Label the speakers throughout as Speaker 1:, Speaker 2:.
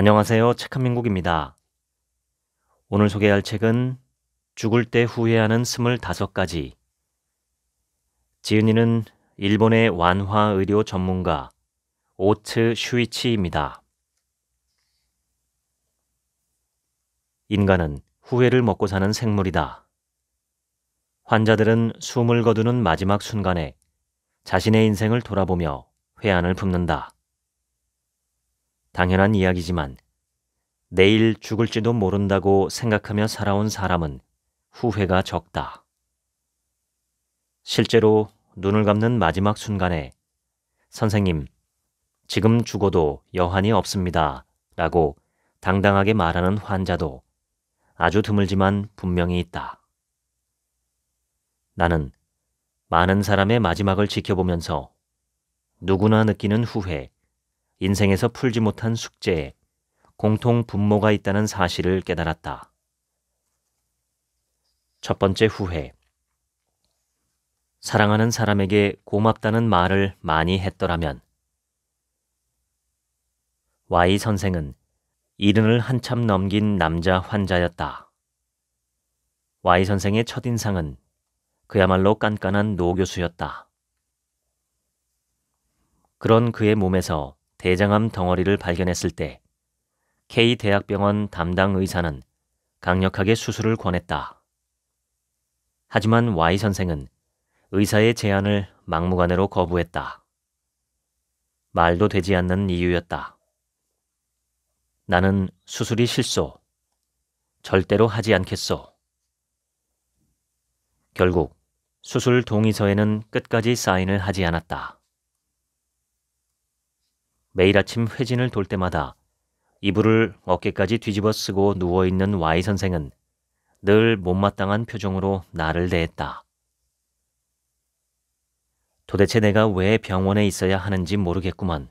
Speaker 1: 안녕하세요. 책한민국입니다. 오늘 소개할 책은 죽을 때 후회하는 25가지. 지은이는 일본의 완화 의료 전문가 오츠 슈이치입니다. 인간은 후회를 먹고 사는 생물이다. 환자들은 숨을 거두는 마지막 순간에 자신의 인생을 돌아보며 회한을 품는다. 당연한 이야기지만 내일 죽을지도 모른다고 생각하며 살아온 사람은 후회가 적다. 실제로 눈을 감는 마지막 순간에 선생님, 지금 죽어도 여한이 없습니다. 라고 당당하게 말하는 환자도 아주 드물지만 분명히 있다. 나는 많은 사람의 마지막을 지켜보면서 누구나 느끼는 후회, 인생에서 풀지 못한 숙제에 공통 분모가 있다는 사실을 깨달았다. 첫 번째 후회. 사랑하는 사람에게 고맙다는 말을 많이 했더라면 Y 선생은 이른을 한참 넘긴 남자 환자였다. Y 선생의 첫인상은 그야말로 깐깐한 노 교수였다. 그런 그의 몸에서 대장암 덩어리를 발견했을 때 K 대학병원 담당 의사는 강력하게 수술을 권했다. 하지만 Y 선생은 의사의 제안을 막무가내로 거부했다. 말도 되지 않는 이유였다. 나는 수술이 실소. 절대로 하지 않겠소. 결국 수술 동의서에는 끝까지 사인을 하지 않았다. 매일 아침 회진을 돌 때마다 이불을 어깨까지 뒤집어 쓰고 누워있는 Y 선생은 늘 못마땅한 표정으로 나를 대했다. 도대체 내가 왜 병원에 있어야 하는지 모르겠구만.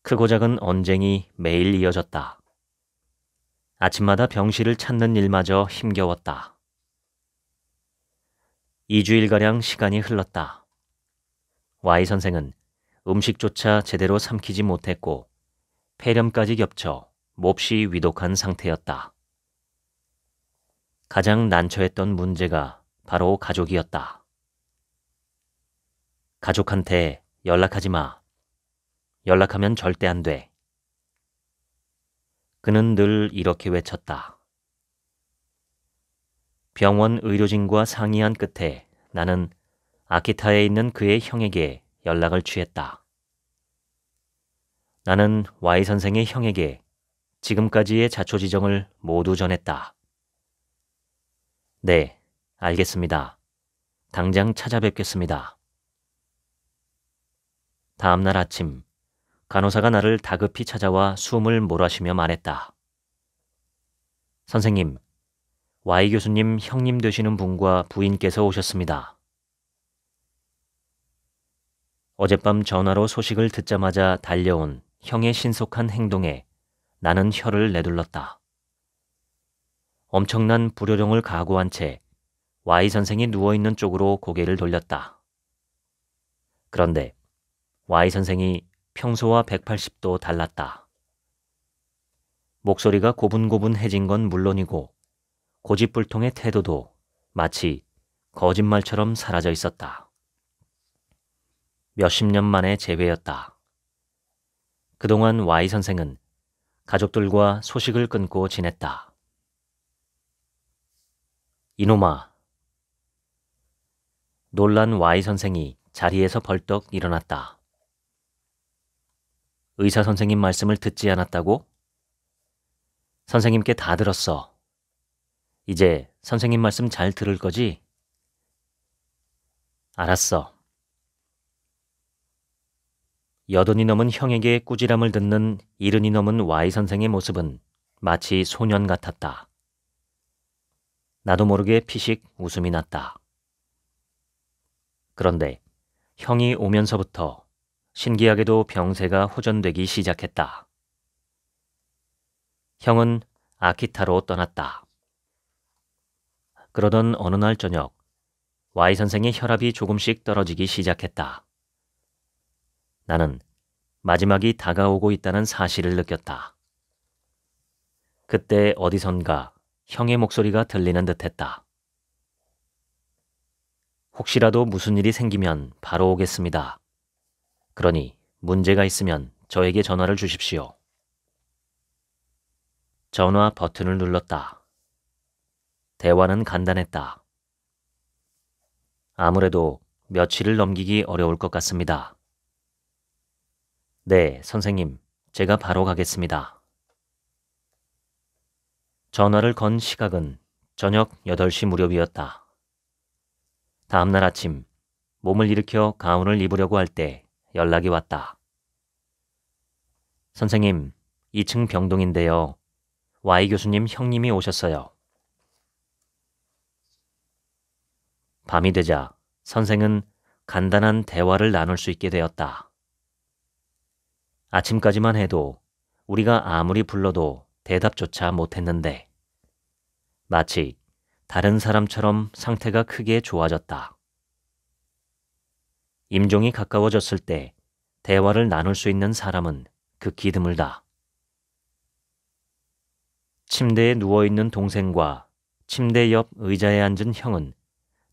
Speaker 1: 크고 그 작은 언쟁이 매일 이어졌다. 아침마다 병실을 찾는 일마저 힘겨웠다. 2주일가량 시간이 흘렀다. Y 선생은 음식조차 제대로 삼키지 못했고 폐렴까지 겹쳐 몹시 위독한 상태였다. 가장 난처했던 문제가 바로 가족이었다. 가족한테 연락하지 마. 연락하면 절대 안 돼. 그는 늘 이렇게 외쳤다. 병원 의료진과 상의한 끝에 나는 아키타에 있는 그의 형에게 연락을 취했다. 나는 Y 선생의 형에게 지금까지의 자초지정을 모두 전했다. 네, 알겠습니다. 당장 찾아뵙겠습니다. 다음날 아침, 간호사가 나를 다급히 찾아와 숨을 몰아쉬며 말했다. 선생님, Y 교수님 형님 되시는 분과 부인께서 오셨습니다. 어젯밤 전화로 소식을 듣자마자 달려온 형의 신속한 행동에 나는 혀를 내둘렀다. 엄청난 불효령을 각오한 채 Y 선생이 누워있는 쪽으로 고개를 돌렸다. 그런데 Y 선생이 평소와 180도 달랐다. 목소리가 고분고분해진 건 물론이고 고집불통의 태도도 마치 거짓말처럼 사라져 있었다. 몇십 년 만의 재회였다. 그동안 Y 선생은 가족들과 소식을 끊고 지냈다. 이놈아. 놀란 Y 선생이 자리에서 벌떡 일어났다. 의사 선생님 말씀을 듣지 않았다고? 선생님께 다 들었어. 이제 선생님 말씀 잘 들을 거지? 알았어. 여든이 넘은 형에게 꾸지람을 듣는 이른이 넘은 와이 선생의 모습은 마치 소년 같았다. 나도 모르게 피식 웃음이 났다. 그런데 형이 오면서부터 신기하게도 병세가 호전되기 시작했다. 형은 아키타로 떠났다. 그러던 어느 날 저녁, 와이 선생의 혈압이 조금씩 떨어지기 시작했다. 나는 마지막이 다가오고 있다는 사실을 느꼈다. 그때 어디선가 형의 목소리가 들리는 듯했다. 혹시라도 무슨 일이 생기면 바로 오겠습니다. 그러니 문제가 있으면 저에게 전화를 주십시오. 전화 버튼을 눌렀다. 대화는 간단했다. 아무래도 며칠을 넘기기 어려울 것 같습니다. 네, 선생님. 제가 바로 가겠습니다. 전화를 건 시각은 저녁 8시 무렵이었다. 다음날 아침, 몸을 일으켜 가운을 입으려고 할 때 연락이 왔다. 선생님, 2층 병동인데요. Y 교수님 형님이 오셨어요. 밤이 되자 선생은 간단한 대화를 나눌 수 있게 되었다. 아침까지만 해도 우리가 아무리 불러도 대답조차 못했는데 마치 다른 사람처럼 상태가 크게 좋아졌다. 임종이 가까워졌을 때 대화를 나눌 수 있는 사람은 극히 그 드물다. 침대에 누워있는 동생과 침대 옆 의자에 앉은 형은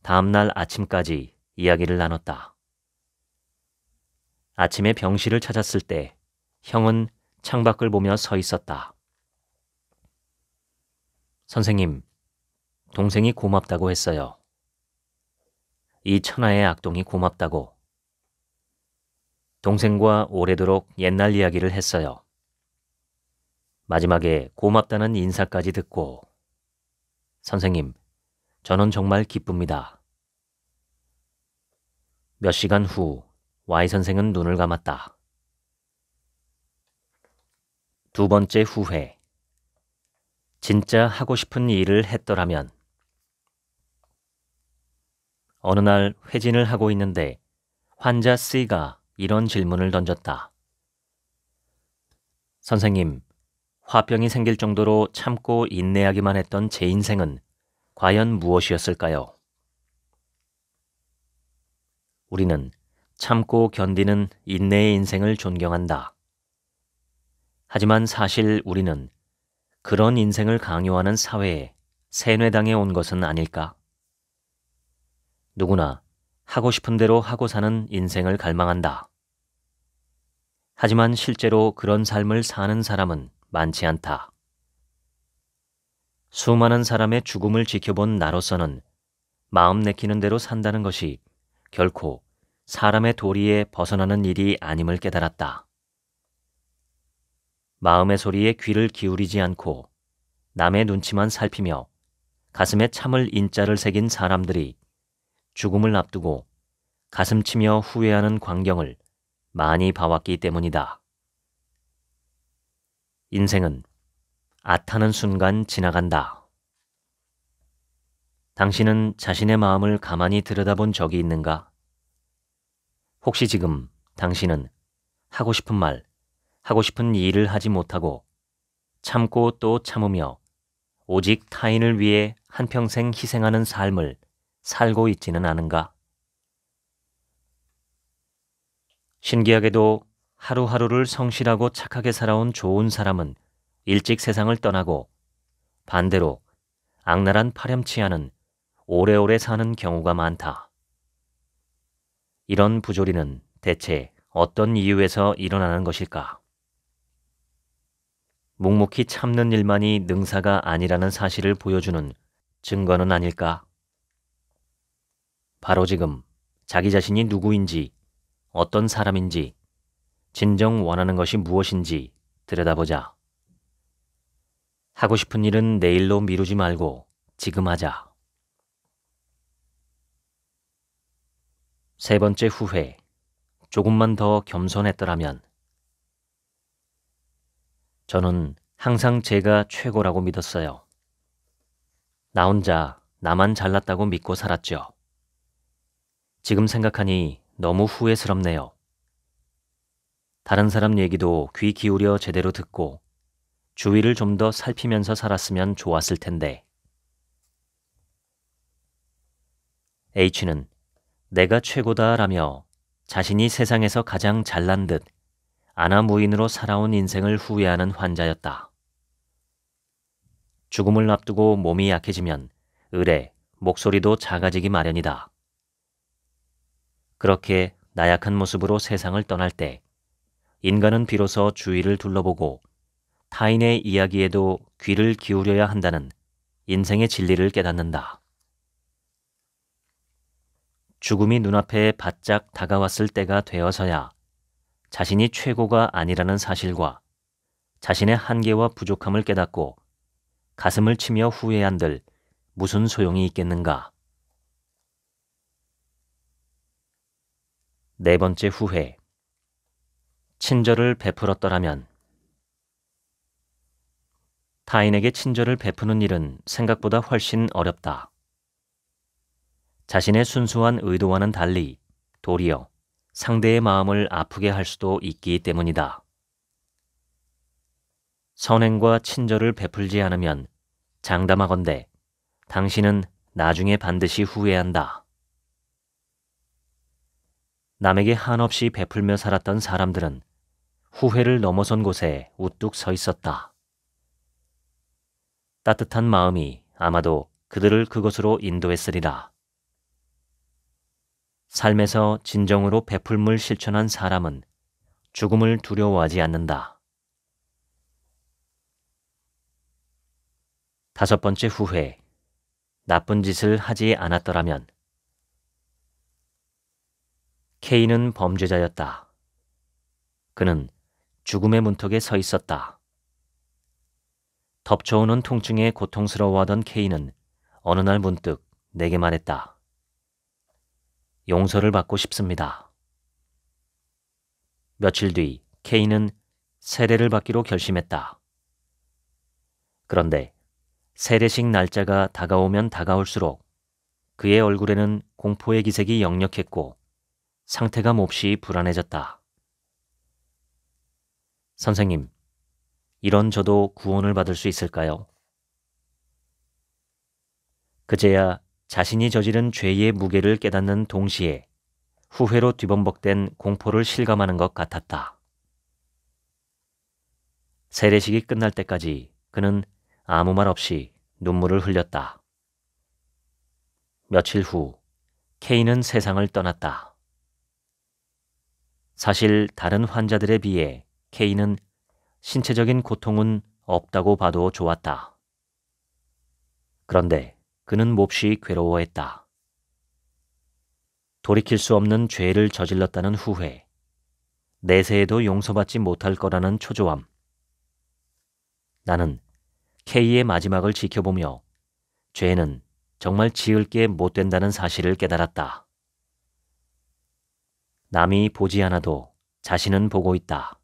Speaker 1: 다음날 아침까지 이야기를 나눴다. 아침에 병실을 찾았을 때 형은 창밖을 보며 서 있었다. 선생님, 동생이 고맙다고 했어요. 이 천하의 악동이 고맙다고. 동생과 오래도록 옛날 이야기를 했어요. 마지막에 고맙다는 인사까지 듣고, 선생님, 저는 정말 기쁩니다. 몇 시간 후, Y 선생은 눈을 감았다. 두 번째 후회. 진짜 하고 싶은 일을 했더라면. 어느 날 회진을 하고 있는데 환자 C가 이런 질문을 던졌다. 선생님, 화병이 생길 정도로 참고 인내하기만 했던 제 인생은 과연 무엇이었을까요? 우리는 참고 견디는 인내의 인생을 존경한다. 하지만 사실 우리는 그런 인생을 강요하는 사회에 세뇌당해 온 것은 아닐까? 누구나 하고 싶은 대로 하고 사는 인생을 갈망한다. 하지만 실제로 그런 삶을 사는 사람은 많지 않다. 수많은 사람의 죽음을 지켜본 나로서는 마음 내키는 대로 산다는 것이 결코 사람의 도리에 벗어나는 일이 아님을 깨달았다. 마음의 소리에 귀를 기울이지 않고 남의 눈치만 살피며 가슴에 참을 인자를 새긴 사람들이 죽음을 앞두고 가슴 치며 후회하는 광경을 많이 봐왔기 때문이다. 인생은 아타는 순간 지나간다. 당신은 자신의 마음을 가만히 들여다본 적이 있는가? 혹시 지금 당신은 하고 싶은 말, 하고 싶은 일을 하지 못하고 참고 또 참으며 오직 타인을 위해 한평생 희생하는 삶을 살고 있지는 않은가? 신기하게도 하루하루를 성실하고 착하게 살아온 좋은 사람은 일찍 세상을 떠나고 반대로 악랄한 파렴치하는 오래오래 사는 경우가 많다. 이런 부조리는 대체 어떤 이유에서 일어나는 것일까? 묵묵히 참는 일만이 능사가 아니라는 사실을 보여주는 증거는 아닐까? 바로 지금 자기 자신이 누구인지, 어떤 사람인지, 진정 원하는 것이 무엇인지 들여다보자. 하고 싶은 일은 내일로 미루지 말고 지금 하자. 세 번째 후회. 조금만 더 겸손했더라면 저는 항상 제가 최고라고 믿었어요. 나 혼자 나만 잘났다고 믿고 살았죠. 지금 생각하니 너무 후회스럽네요. 다른 사람 얘기도 귀 기울여 제대로 듣고 주위를 좀 더 살피면서 살았으면 좋았을 텐데. H는 내가 최고다라며 자신이 세상에서 가장 잘난 듯 아나무인으로 살아온 인생을 후회하는 환자였다. 죽음을 앞두고 몸이 약해지면 의뢰, 목소리도 작아지기 마련이다. 그렇게 나약한 모습으로 세상을 떠날 때 인간은 비로소 주위를 둘러보고 타인의 이야기에도 귀를 기울여야 한다는 인생의 진리를 깨닫는다. 죽음이 눈앞에 바짝 다가왔을 때가 되어서야 자신이 최고가 아니라는 사실과 자신의 한계와 부족함을 깨닫고 가슴을 치며 후회한들 무슨 소용이 있겠는가? 네 번째 후회. 친절을 베풀었더라면 타인에게 친절을 베푸는 일은 생각보다 훨씬 어렵다. 자신의 순수한 의도와는 달리 도리어 상대의 마음을 아프게 할 수도 있기 때문이다. 선행과 친절을 베풀지 않으면 장담하건대 당신은 나중에 반드시 후회한다. 남에게 한없이 베풀며 살았던 사람들은 후회를 넘어선 곳에 우뚝 서 있었다. 따뜻한 마음이 아마도 그들을 그것으로 인도했으리라. 삶에서 진정으로 베풀물 실천한 사람은 죽음을 두려워하지 않는다. 다섯 번째 후회. 나쁜 짓을 하지 않았더라면. 케인은 범죄자였다. 그는 죽음의 문턱에 서 있었다. 덮쳐오는 통증에 고통스러워하던 케인은 어느 날 문득 내게 말했다. 용서를 받고 싶습니다. 며칠 뒤 케인은 세례를 받기로 결심했다. 그런데 세례식 날짜가 다가오면 다가올수록 그의 얼굴에는 공포의 기색이 역력했고 상태가 몹시 불안해졌다. 선생님, 이런 저도 구원을 받을 수 있을까요? 그제야 자신이 저지른 죄의 무게를 깨닫는 동시에 후회로 뒤범벅된 공포를 실감하는 것 같았다. 세례식이 끝날 때까지 그는 아무 말 없이 눈물을 흘렸다. 며칠 후, 케인은 세상을 떠났다. 사실 다른 환자들에 비해 케인은 신체적인 고통은 없다고 봐도 좋았다. 그런데 그는 몹시 괴로워했다. 돌이킬 수 없는 죄를 저질렀다는 후회, 내세에도 용서받지 못할 거라는 초조함. 나는 K의 마지막을 지켜보며 죄는 정말 지을 게 못 된다는 사실을 깨달았다. 남이 보지 않아도 자신은 보고 있다.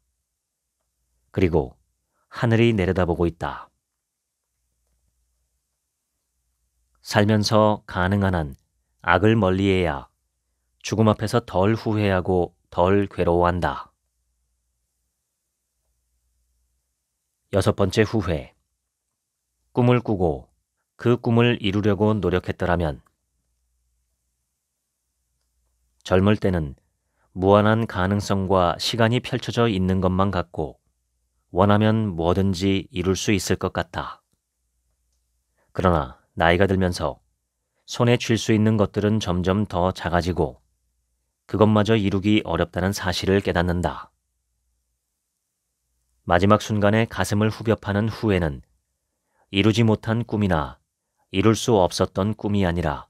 Speaker 1: 그리고 하늘이 내려다보고 있다. 살면서 가능한 한 악을 멀리해야 죽음 앞에서 덜 후회하고 덜 괴로워한다. 여섯 번째 후회. 꿈을 꾸고 그 꿈을 이루려고 노력했더라면 젊을 때는 무한한 가능성과 시간이 펼쳐져 있는 것만 같고 원하면 뭐든지 이룰 수 있을 것 같다. 그러나 나이가 들면서 손에 쥘 수 있는 것들은 점점 더 작아지고 그것마저 이루기 어렵다는 사실을 깨닫는다. 마지막 순간에 가슴을 후벼 파는 후회는 이루지 못한 꿈이나 이룰 수 없었던 꿈이 아니라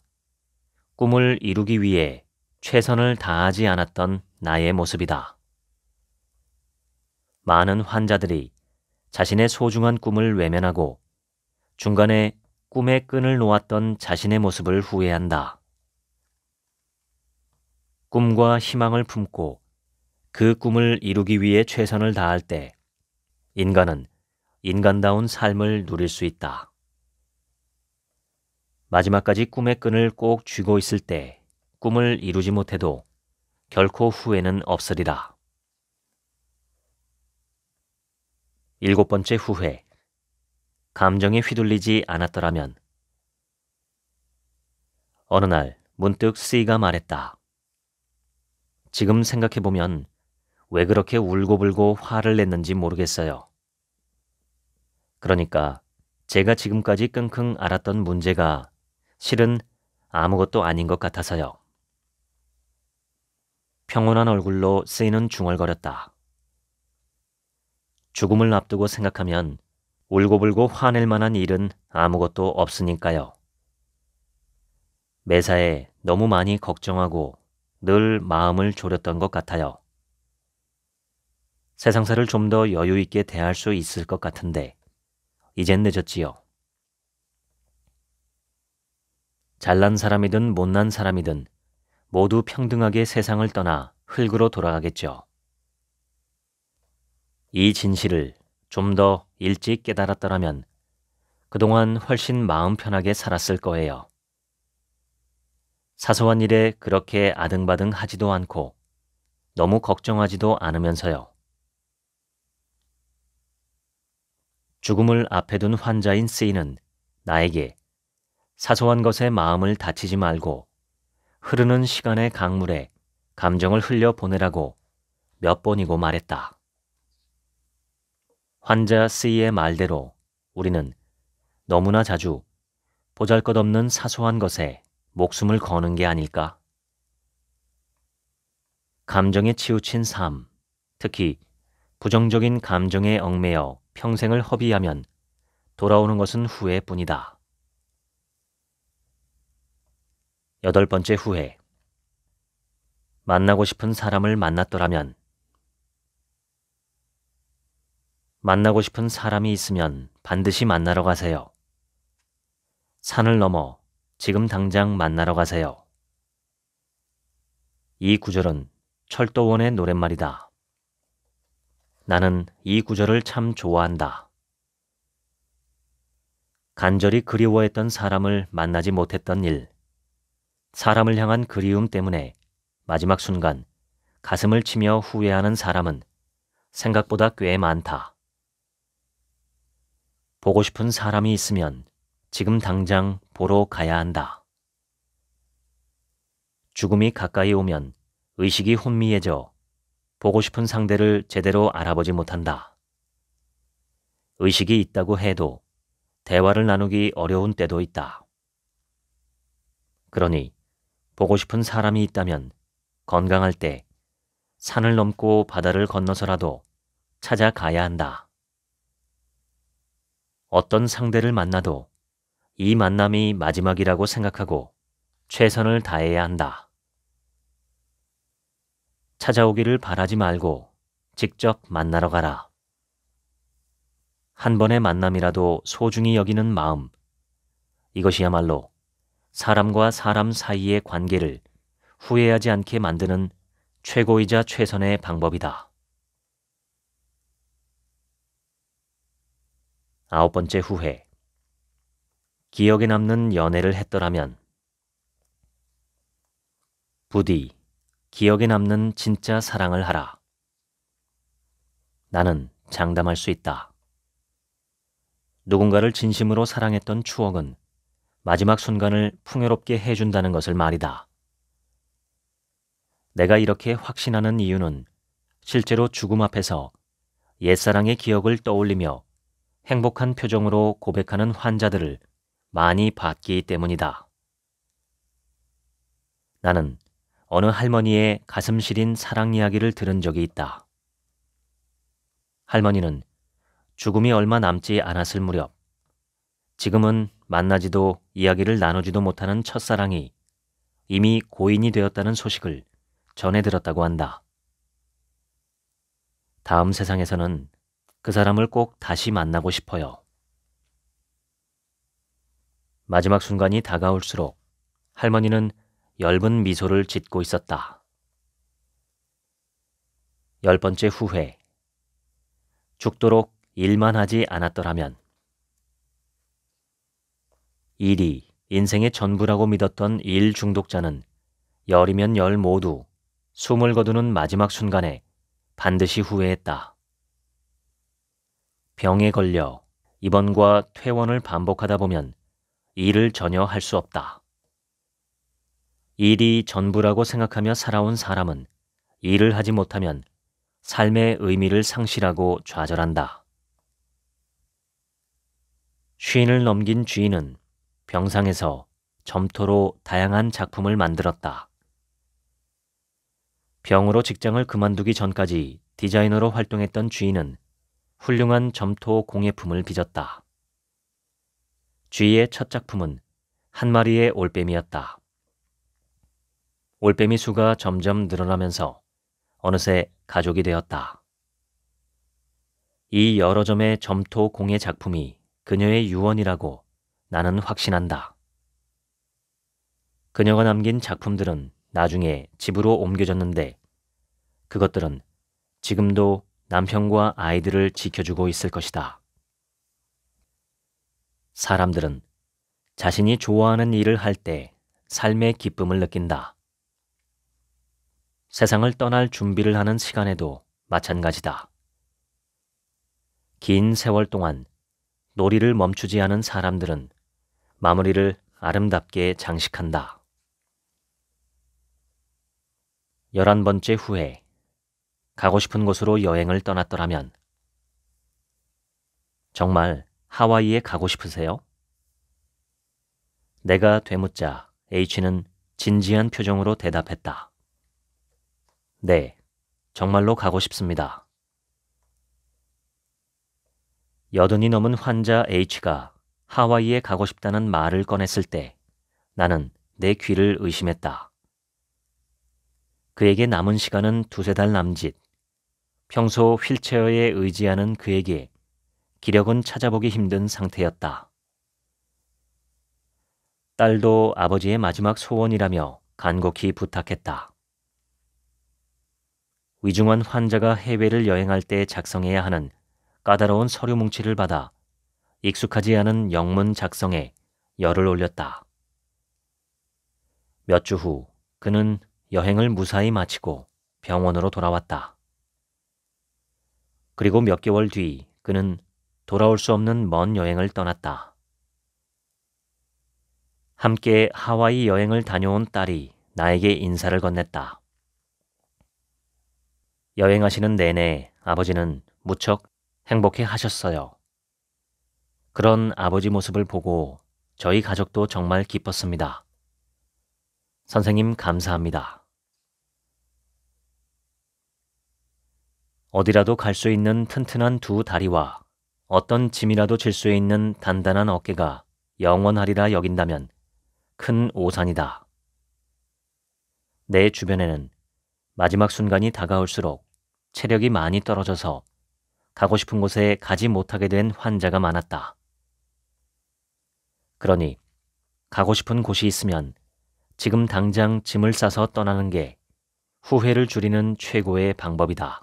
Speaker 1: 꿈을 이루기 위해 최선을 다하지 않았던 나의 모습이다. 많은 환자들이 자신의 소중한 꿈을 외면하고 중간에 꿈의 끈을 놓았던 자신의 모습을 후회한다. 꿈과 희망을 품고 그 꿈을 이루기 위해 최선을 다할 때 인간은 인간다운 삶을 누릴 수 있다. 마지막까지 꿈의 끈을 꼭 쥐고 있을 때 꿈을 이루지 못해도 결코 후회는 없으리라. 일곱 번째 후회. 감정에 휘둘리지 않았더라면. 어느 날 문득 C가 말했다. 지금 생각해보면 왜 그렇게 울고불고 화를 냈는지 모르겠어요. 그러니까 제가 지금까지 끙끙 앓았던 문제가 실은 아무것도 아닌 것 같아서요. 평온한 얼굴로 쓰이는 중얼거렸다. 죽음을 앞두고 생각하면 울고불고 화낼 만한 일은 아무것도 없으니까요. 매사에 너무 많이 걱정하고 늘 마음을 졸였던 것 같아요. 세상사를 좀 더 여유 있게 대할 수 있을 것 같은데, 이젠 늦었지요. 잘난 사람이든 못난 사람이든 모두 평등하게 세상을 떠나 흙으로 돌아가겠죠. 이 진실을 좀더 일찍 깨달았더라면 그동안 훨씬 마음 편하게 살았을 거예요. 사소한 일에 그렇게 아등바등 하지도 않고 너무 걱정하지도 않으면서요. 죽음을 앞에 둔 환자인 쓰이는 나에게 사소한 것에 마음을 다치지 말고 흐르는 시간의 강물에 감정을 흘려 보내라고 몇 번이고 말했다. 환자 C의 말대로 우리는 너무나 자주 보잘 것 없는 사소한 것에 목숨을 거는 게 아닐까? 감정에 치우친 삶, 특히 부정적인 감정에 얽매여 평생을 허비하면 돌아오는 것은 후회뿐이다. 여덟 번째 후회. 만나고 싶은 사람을 만났더라면 만나고 싶은 사람이 있으면 반드시 만나러 가세요. 산을 넘어 지금 당장 만나러 가세요. 이 구절은 철도원의 노랫말이다. 나는 이 구절을 참 좋아한다. 간절히 그리워했던 사람을 만나지 못했던 일, 사람을 향한 그리움 때문에 마지막 순간 가슴을 치며 후회하는 사람은 생각보다 꽤 많다. 보고 싶은 사람이 있으면 지금 당장 보러 가야 한다. 죽음이 가까이 오면 의식이 혼미해져 보고 싶은 상대를 제대로 알아보지 못한다. 의식이 있다고 해도 대화를 나누기 어려운 때도 있다. 그러니 보고 싶은 사람이 있다면 건강할 때 산을 넘고 바다를 건너서라도 찾아가야 한다. 어떤 상대를 만나도 이 만남이 마지막이라고 생각하고 최선을 다해야 한다. 찾아오기를 바라지 말고 직접 만나러 가라. 한 번의 만남이라도 소중히 여기는 마음. 이것이야말로 사람과 사람 사이의 관계를 후회하지 않게 만드는 최고이자 최선의 방법이다. 아홉 번째 후회. 기억에 남는 연애를 했더라면 부디 기억에 남는 진짜 사랑을 하라. 나는 장담할 수 있다. 누군가를 진심으로 사랑했던 추억은 마지막 순간을 풍요롭게 해준다는 것을 말이다. 내가 이렇게 확신하는 이유는 실제로 죽음 앞에서 옛사랑의 기억을 떠올리며 행복한 표정으로 고백하는 환자들을 많이 봤기 때문이다. 나는 어느 할머니의 가슴 시린 사랑 이야기를 들은 적이 있다. 할머니는 죽음이 얼마 남지 않았을 무렵 지금은 만나지도 이야기를 나누지도 못하는 첫사랑이 이미 고인이 되었다는 소식을 전해 들었다고 한다. 다음 세상에서는 그 사람을 꼭 다시 만나고 싶어요. 마지막 순간이 다가올수록 할머니는 엷은 미소를 짓고 있었다. 열 번째 후회. 죽도록 일만 하지 않았더라면. 일이 인생의 전부라고 믿었던 일 중독자는 열이면 열 모두 숨을 거두는 마지막 순간에 반드시 후회했다. 병에 걸려 입원과 퇴원을 반복하다 보면 일을 전혀 할 수 없다. 일이 전부라고 생각하며 살아온 사람은 일을 하지 못하면 삶의 의미를 상실하고 좌절한다. 쉰을 넘긴 주인은 병상에서 점토로 다양한 작품을 만들었다. 병으로 직장을 그만두기 전까지 디자이너로 활동했던 주인은 훌륭한 점토 공예품을 빚었다. 주희의 첫 작품은 한 마리의 올빼미였다. 올빼미 수가 점점 늘어나면서 어느새 가족이 되었다. 이 여러 점의 점토 공예 작품이 그녀의 유언이라고 나는 확신한다. 그녀가 남긴 작품들은 나중에 집으로 옮겨졌는데 그것들은 지금도 남편과 아이들을 지켜주고 있을 것이다. 사람들은 자신이 좋아하는 일을 할 때 삶의 기쁨을 느낀다. 세상을 떠날 준비를 하는 시간에도 마찬가지다. 긴 세월 동안 놀이를 멈추지 않은 사람들은 마무리를 아름답게 장식한다. 1 1 번째 후회 가고 싶은 곳으로 여행을 떠났더라면 정말 하와이에 가고 싶으세요? 내가 되묻자 H는 진지한 표정으로 대답했다. 네, 정말로 가고 싶습니다. 여든이 넘은 환자 H가 하와이에 가고 싶다는 말을 꺼냈을 때 나는 내 귀를 의심했다. 그에게 남은 시간은 두세 달 남짓. 평소 휠체어에 의지하는 그에게 기력은 찾아보기 힘든 상태였다. 딸도 아버지의 마지막 소원이라며 간곡히 부탁했다. 위중한 환자가 해외를 여행할 때 작성해야 하는 까다로운 서류 뭉치를 받아 익숙하지 않은 영문 작성에 열을 올렸다. 몇 주 후 그는 여행을 무사히 마치고 병원으로 돌아왔다. 그리고 몇 개월 뒤 그는 돌아올 수 없는 먼 여행을 떠났다. 함께 하와이 여행을 다녀온 딸이 나에게 인사를 건넸다. 여행하시는 내내 아버지는 무척 행복해 하셨어요. 그런 아버지 모습을 보고 저희 가족도 정말 기뻤습니다. 선생님 감사합니다. 어디라도 갈 수 있는 튼튼한 두 다리와 어떤 짐이라도 질 수 있는 단단한 어깨가 영원하리라 여긴다면 큰 오산이다. 내 주변에는 마지막 순간이 다가올수록 체력이 많이 떨어져서 가고 싶은 곳에 가지 못하게 된 환자가 많았다. 그러니 가고 싶은 곳이 있으면 지금 당장 짐을 싸서 떠나는 게 후회를 줄이는 최고의 방법이다.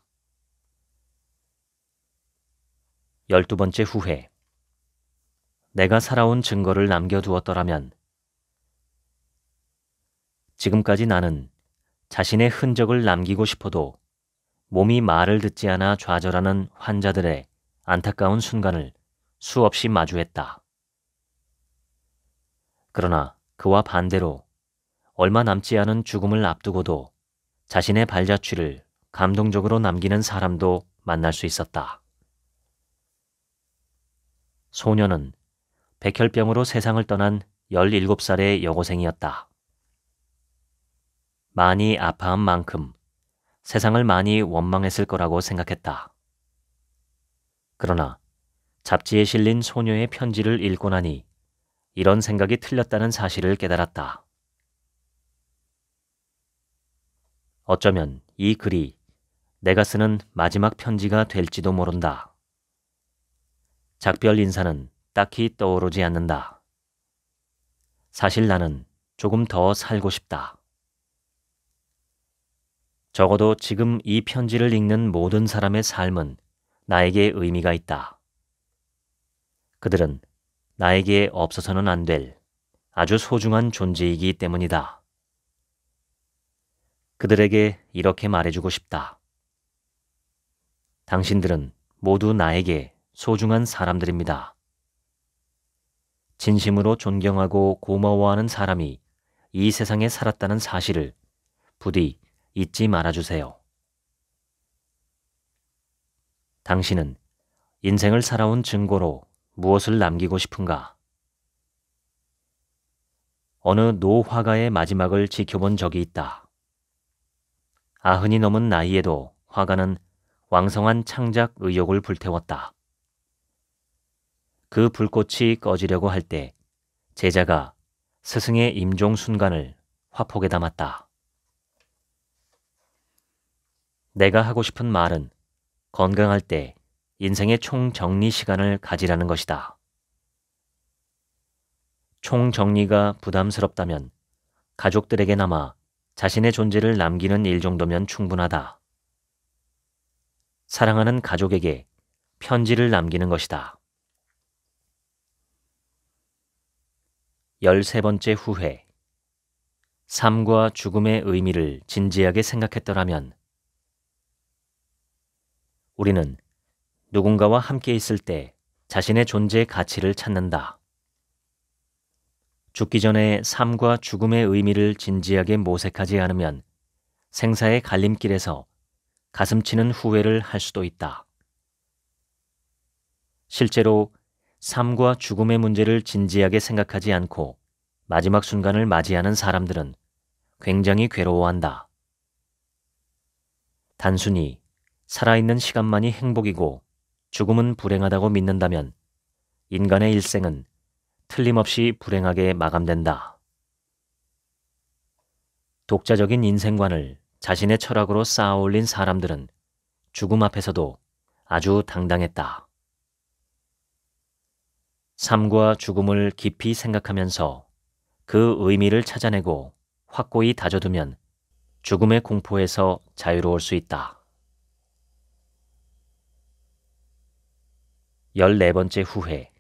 Speaker 1: 열두 번째 후회. 내가 살아온 증거를 남겨두었더라면 지금까지 나는 자신의 흔적을 남기고 싶어도 몸이 말을 듣지 않아 좌절하는 환자들의 안타까운 순간을 수없이 마주했다. 그러나 그와 반대로 얼마 남지 않은 죽음을 앞두고도 자신의 발자취를 감동적으로 남기는 사람도 만날 수 있었다. 소녀는 백혈병으로 세상을 떠난 17살의 여고생이었다. 많이 아파한 만큼 세상을 많이 원망했을 거라고 생각했다. 그러나 잡지에 실린 소녀의 편지를 읽고 나니 이런 생각이 틀렸다는 사실을 깨달았다. 어쩌면 이 글이 내가 쓰는 마지막 편지가 될지도 모른다. 작별 인사는 딱히 떠오르지 않는다. 사실 나는 조금 더 살고 싶다. 적어도 지금 이 편지를 읽는 모든 사람의 삶은 나에게 의미가 있다. 그들은 나에게 없어서는 안 될 아주 소중한 존재이기 때문이다. 그들에게 이렇게 말해주고 싶다. 당신들은 모두 나에게 소중한 사람들입니다. 진심으로 존경하고 고마워하는 사람이 이 세상에 살았다는 사실을 부디 잊지 말아주세요. 당신은 인생을 살아온 증거로 무엇을 남기고 싶은가? 어느 노 화가의 마지막을 지켜본 적이 있다. 아흔이 넘은 나이에도 화가는 왕성한 창작 의욕을 불태웠다. 그 불꽃이 꺼지려고 할 때 제자가 스승의 임종 순간을 화폭에 담았다. 내가 하고 싶은 말은 건강할 때 인생의 총정리 시간을 가지라는 것이다. 총정리가 부담스럽다면 가족들에게 남아 자신의 존재를 남기는 일 정도면 충분하다. 사랑하는 가족에게 편지를 남기는 것이다. 열세 번째 후회. 삶과 죽음의 의미를 진지하게 생각했더라면 우리는 누군가와 함께 있을 때 자신의 존재의 가치를 찾는다. 죽기 전에 삶과 죽음의 의미를 진지하게 모색하지 않으면 생사의 갈림길에서 가슴치는 후회를 할 수도 있다. 실제로 삶과 죽음의 문제를 진지하게 생각하지 않고 마지막 순간을 맞이하는 사람들은 굉장히 괴로워한다. 단순히 살아있는 시간만이 행복이고 죽음은 불행하다고 믿는다면 인간의 일생은 틀림없이 불행하게 마감된다. 독자적인 인생관을 자신의 철학으로 쌓아 올린 사람들은 죽음 앞에서도 아주 당당했다. 삶과 죽음을 깊이 생각하면서 그 의미를 찾아내고 확고히 다져두면 죽음의 공포에서 자유로울 수 있다. 14번째 후회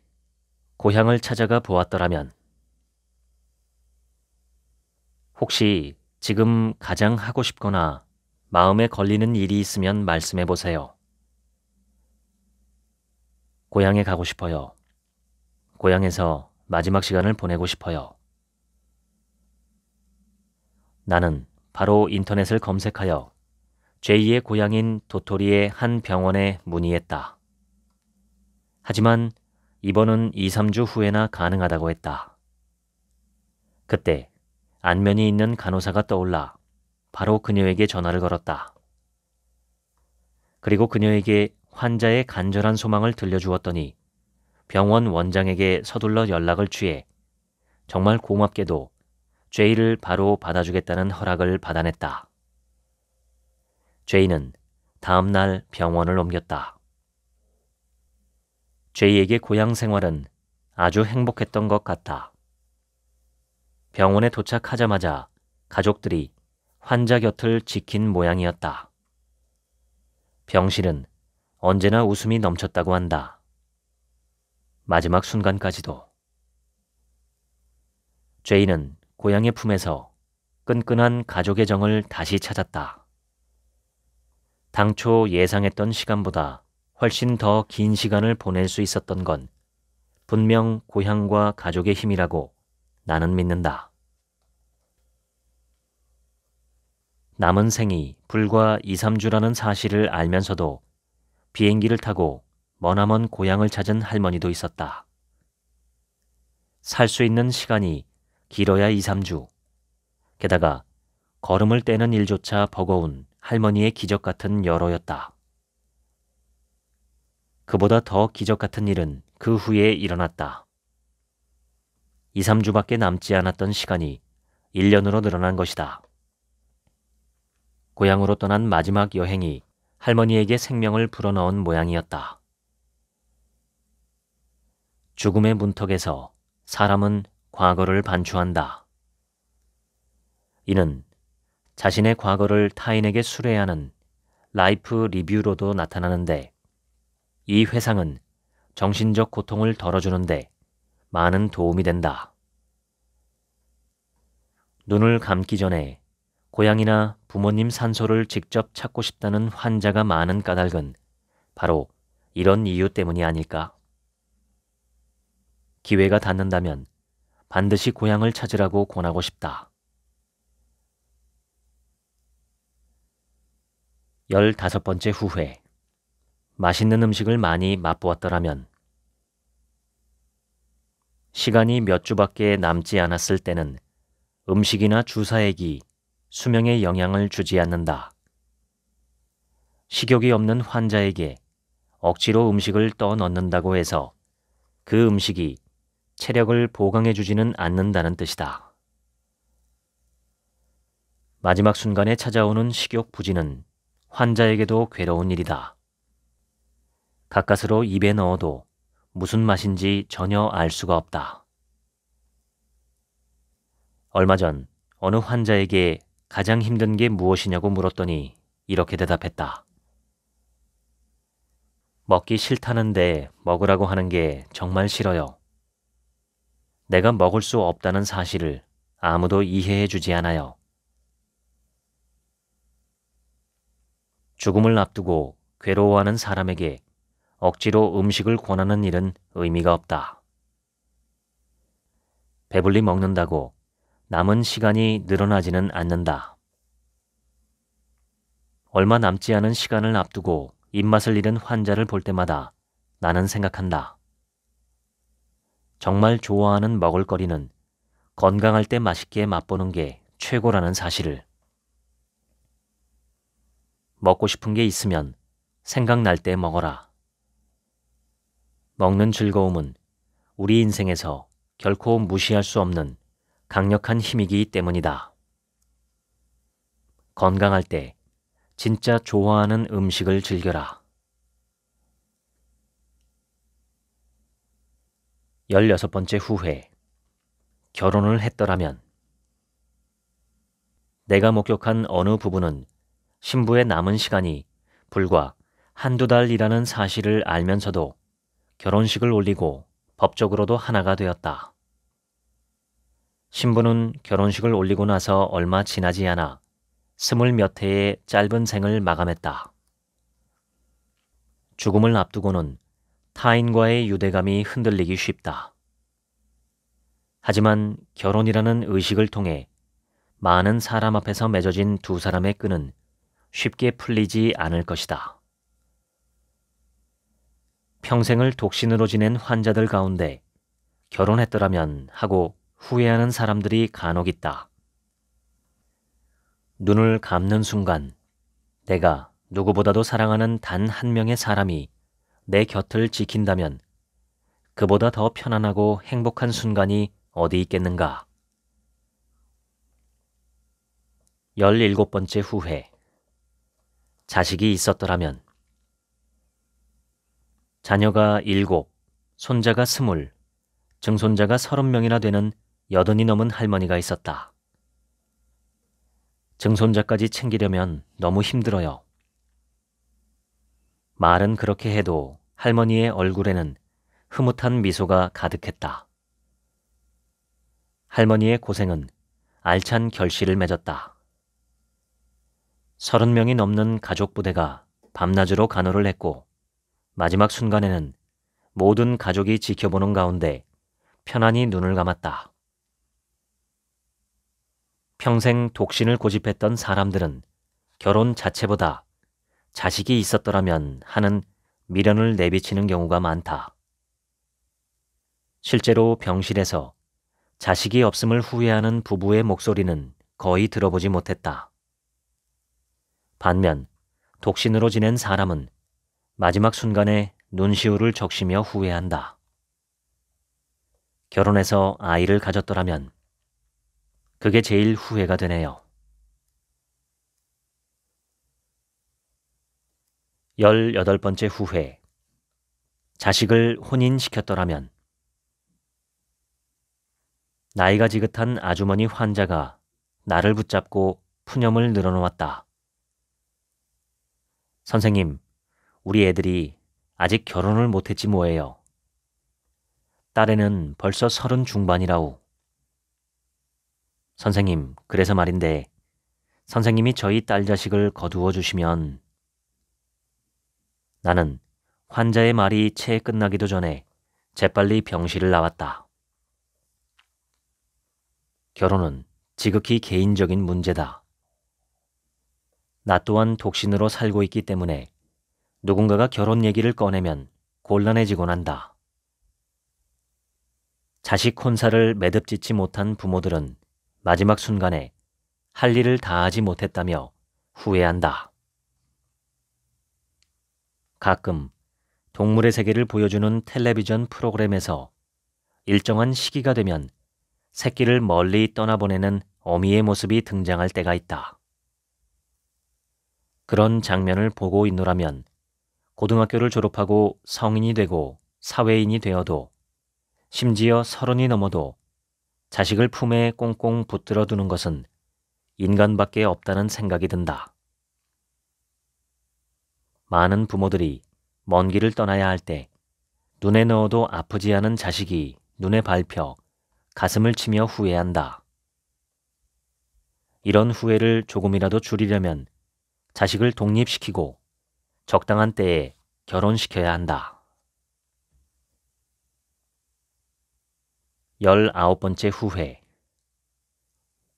Speaker 1: 고향을 찾아가 보았더라면 혹시 지금 가장 하고 싶거나 마음에 걸리는 일이 있으면 말씀해 보세요. 고향에 가고 싶어요. 고향에서 마지막 시간을 보내고 싶어요. 나는 바로 인터넷을 검색하여 제2의 고향인 도토리의 한 병원에 문의했다. 하지만 입원은 2, 3주 후에나 가능하다고 했다. 그때 안면이 있는 간호사가 떠올라 바로 그녀에게 전화를 걸었다. 그리고 그녀에게 환자의 간절한 소망을 들려주었더니 병원 원장에게 서둘러 연락을 취해 정말 고맙게도 죄이를 바로 받아주겠다는 허락을 받아냈다. 죄인은 다음 날 병원을 옮겼다. 죄이에게 고향 생활은 아주 행복했던 것 같다. 병원에 도착하자마자 가족들이 환자 곁을 지킨 모양이었다. 병실은 언제나 웃음이 넘쳤다고 한다. 마지막 순간까지도. 제인은 고향의 품에서 끈끈한 가족의 정을 다시 찾았다. 당초 예상했던 시간보다 훨씬 더 긴 시간을 보낼 수 있었던 건 분명 고향과 가족의 힘이라고 나는 믿는다. 남은 생이 불과 2, 3주라는 사실을 알면서도 비행기를 타고 머나먼 고향을 찾은 할머니도 있었다. 살 수 있는 시간이 길어야 2, 3주. 게다가 걸음을 떼는 일조차 버거운 할머니의 기적 같은 열어였다. 그보다 더 기적 같은 일은 그 후에 일어났다. 2, 3주밖에 남지 않았던 시간이 1년으로 늘어난 것이다. 고향으로 떠난 마지막 여행이 할머니에게 생명을 불어넣은 모양이었다. 죽음의 문턱에서 사람은 과거를 반추한다. 이는 자신의 과거를 타인에게 수뢰하는 라이프 리뷰로도 나타나는데 이 회상은 정신적 고통을 덜어주는데 많은 도움이 된다. 눈을 감기 전에 고향이나 부모님 산소를 직접 찾고 싶다는 환자가 많은 까닭은 바로 이런 이유 때문이 아닐까? 기회가 닿는다면 반드시 고향을 찾으라고 권하고 싶다. 15번째 후회. 맛있는 음식을 많이 맛보았더라면. 시간이 몇 주밖에 남지 않았을 때는 음식이나 주사액이 수명에 영향을 주지 않는다. 식욕이 없는 환자에게 억지로 음식을 떠넣는다고 해서 그 음식이 체력을 보강해주지는 않는다는 뜻이다. 마지막 순간에 찾아오는 식욕 부진은 환자에게도 괴로운 일이다. 가까스로 입에 넣어도 무슨 맛인지 전혀 알 수가 없다. 얼마 전 어느 환자에게 가장 힘든 게 무엇이냐고 물었더니 이렇게 대답했다. 먹기 싫다는데 먹으라고 하는 게 정말 싫어요. 내가 먹을 수 없다는 사실을 아무도 이해해 주지 않아요. 죽음을 앞두고 괴로워하는 사람에게 억지로 음식을 권하는 일은 의미가 없다. 배불리 먹는다고 남은 시간이 늘어나지는 않는다. 얼마 남지 않은 시간을 앞두고 입맛을 잃은 환자를 볼 때마다 나는 생각한다. 정말 좋아하는 먹을거리는 건강할 때 맛있게 맛보는 게 최고라는 사실을. 먹고 싶은 게 있으면 생각날 때 먹어라. 먹는 즐거움은 우리 인생에서 결코 무시할 수 없는 강력한 힘이기 때문이다. 건강할 때 진짜 좋아하는 음식을 즐겨라. 열여섯 번째 후회. 결혼을 했더라면. 내가 목격한 어느 부부는 신부의 남은 시간이 불과 한두 달이라는 사실을 알면서도 결혼식을 올리고 법적으로도 하나가 되었다. 신부는 결혼식을 올리고 나서 얼마 지나지 않아 스물 몇 해의 짧은 생을 마감했다. 죽음을 앞두고는 타인과의 유대감이 흔들리기 쉽다. 하지만 결혼이라는 의식을 통해 많은 사람 앞에서 맺어진 두 사람의 끈은 쉽게 풀리지 않을 것이다. 평생을 독신으로 지낸 환자들 가운데 결혼했더라면 하고 후회하는 사람들이 간혹 있다. 눈을 감는 순간 내가 누구보다도 사랑하는 단 한 명의 사람이 내 곁을 지킨다면 그보다 더 편안하고 행복한 순간이 어디 있겠는가. 17번째 후회. 자식이 있었더라면. 자녀가 7, 손자가 20, 증손자가 30명이나 되는 여든이 넘은 할머니가 있었다. 증손자까지 챙기려면 너무 힘들어요. 말은 그렇게 해도 할머니의 얼굴에는 흐뭇한 미소가 가득했다. 할머니의 고생은 알찬 결실을 맺었다. 서른 명이 넘는 가족 부대가 밤낮으로 간호를 했고 마지막 순간에는 모든 가족이 지켜보는 가운데 편안히 눈을 감았다. 평생 독신을 고집했던 사람들은 결혼 자체보다 자식이 있었더라면 하는 미련을 내비치는 경우가 많다. 실제로 병실에서 자식이 없음을 후회하는 부부의 목소리는 거의 들어보지 못했다. 반면 독신으로 지낸 사람은 마지막 순간에 눈시울을 적시며 후회한다. 결혼해서 아이를 가졌더라면 그게 제일 후회가 되네요. 열여덟 번째 후회. 자식을 혼인시켰더라면. 나이가 지긋한 아주머니 환자가 나를 붙잡고 푸념을 늘어놓았다. 선생님, 우리 애들이 아직 결혼을 못했지 뭐예요. 딸애는 벌써 서른 중반이라우 선생님, 그래서 말인데, 선생님이 저희 딸 자식을 거두어 주시면 나는 환자의 말이 채 끝나기도 전에 재빨리 병실을 나왔다. 결혼은 지극히 개인적인 문제다. 나 또한 독신으로 살고 있기 때문에 누군가가 결혼 얘기를 꺼내면 곤란해지곤 한다. 자식 혼사를 매듭짓지 못한 부모들은 마지막 순간에 할 일을 다하지 못했다며 후회한다. 가끔 동물의 세계를 보여주는 텔레비전 프로그램에서 일정한 시기가 되면 새끼를 멀리 떠나보내는 어미의 모습이 등장할 때가 있다. 그런 장면을 보고 있노라면 고등학교를 졸업하고 성인이 되고 사회인이 되어도 심지어 서른이 넘어도 자식을 품에 꽁꽁 붙들어 두는 것은 인간밖에 없다는 생각이 든다. 많은 부모들이 먼 길을 떠나야 할 때 눈에 넣어도 아프지 않은 자식이 눈에 밟혀 가슴을 치며 후회한다. 이런 후회를 조금이라도 줄이려면 자식을 독립시키고 적당한 때에 결혼시켜야 한다. 1 9 번째 후회.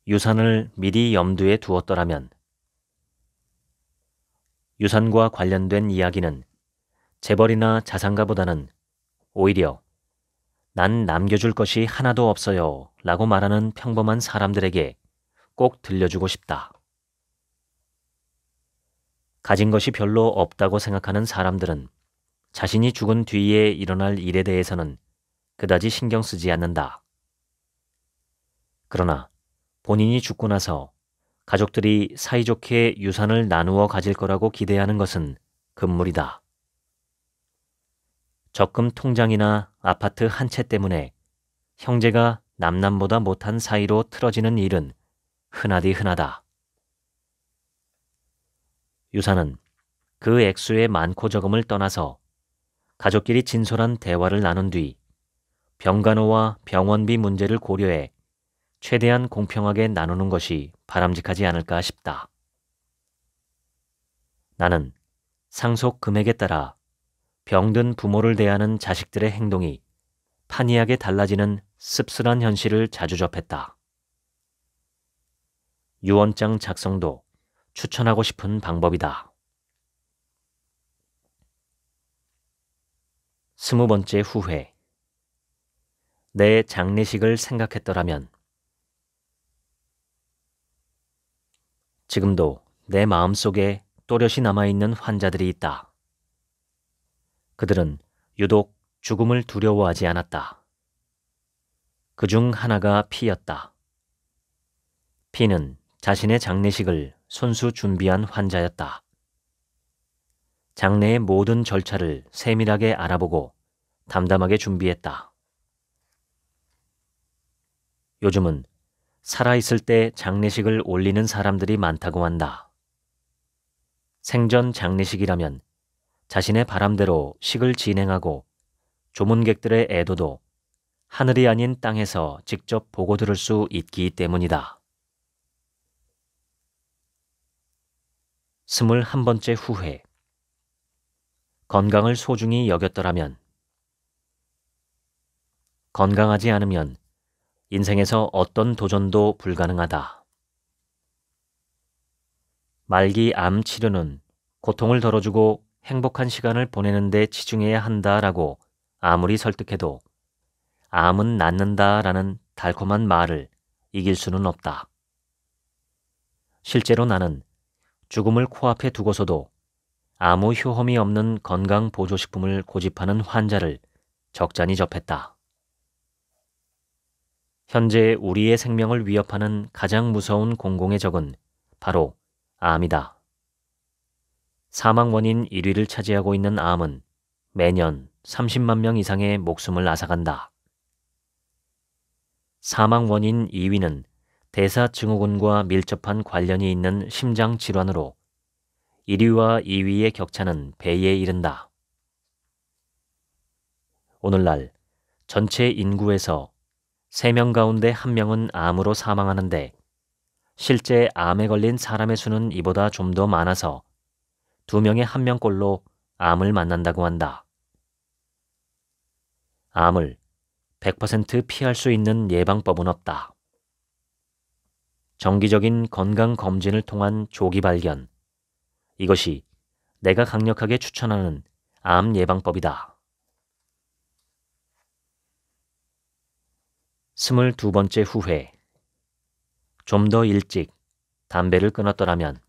Speaker 1: 유산을 미리 염두에 두었더라면 유산과 관련된 이야기는 재벌이나 자산가보다는 오히려 난 남겨줄 것이 하나도 없어요 라고 말하는 평범한 사람들에게 꼭 들려주고 싶다. 가진 것이 별로 없다고 생각하는 사람들은 자신이 죽은 뒤에 일어날 일에 대해서는 그다지 신경 쓰지 않는다. 그러나 본인이 죽고 나서 가족들이 사이좋게 유산을 나누어 가질 거라고 기대하는 것은 금물이다. 적금 통장이나 아파트 한 채 때문에 형제가 남남보다 못한 사이로 틀어지는 일은 흔하디 흔하다. 유산은 그 액수의 많고 적음을 떠나서 가족끼리 진솔한 대화를 나눈 뒤 병간호와 병원비 문제를 고려해 최대한 공평하게 나누는 것이 바람직하지 않을까 싶다. 나는 상속 금액에 따라 병든 부모를 대하는 자식들의 행동이 판이하게 달라지는 씁쓸한 현실을 자주 접했다. 유언장 작성도 추천하고 싶은 방법이다. 스무 번째 후회. 내 장례식을 생각했더라면 지금도 내 마음 속에 또렷이 남아있는 환자들이 있다. 그들은 유독 죽음을 두려워하지 않았다. 그 중 하나가 피였다. 피는 자신의 장례식을 손수 준비한 환자였다. 장례의 모든 절차를 세밀하게 알아보고 담담하게 준비했다. 요즘은 살아있을 때 장례식을 올리는 사람들이 많다고 한다. 생전 장례식이라면 자신의 바람대로 식을 진행하고 조문객들의 애도도 하늘이 아닌 땅에서 직접 보고 들을 수 있기 때문이다. 스물한 번째 후회. 건강을 소중히 여겼더라면 건강하지 않으면 인생에서 어떤 도전도 불가능하다. 말기 암 치료는 고통을 덜어주고 행복한 시간을 보내는 데 치중해야 한다라고 아무리 설득해도 암은 낫는다라는 달콤한 말을 이길 수는 없다. 실제로 나는 죽음을 코앞에 두고서도 아무 효험이 없는 건강 보조식품을 고집하는 환자를 적잖이 접했다. 현재 우리의 생명을 위협하는 가장 무서운 공공의 적은 바로 암이다. 사망 원인 1위를 차지하고 있는 암은 매년 30만 명 이상의 목숨을 앗아간다. 사망 원인 2위는 대사증후군과 밀접한 관련이 있는 심장 질환으로 1위와 2위의 격차는 배에 이른다. 오늘날 전체 인구에서 세명 가운데 한명은 암으로 사망하는데 실제 암에 걸린 사람의 수는 이보다 좀 더 많아서 두명에한명꼴로 암을 만난다고 한다. 암을 100% 피할 수 있는 예방법은 없다. 정기적인 건강 검진을 통한 조기 발견. 이것이 내가 강력하게 추천하는 암 예방법이다. 스물두 번째 후회. 좀 더 일찍 담배를 끊었더라면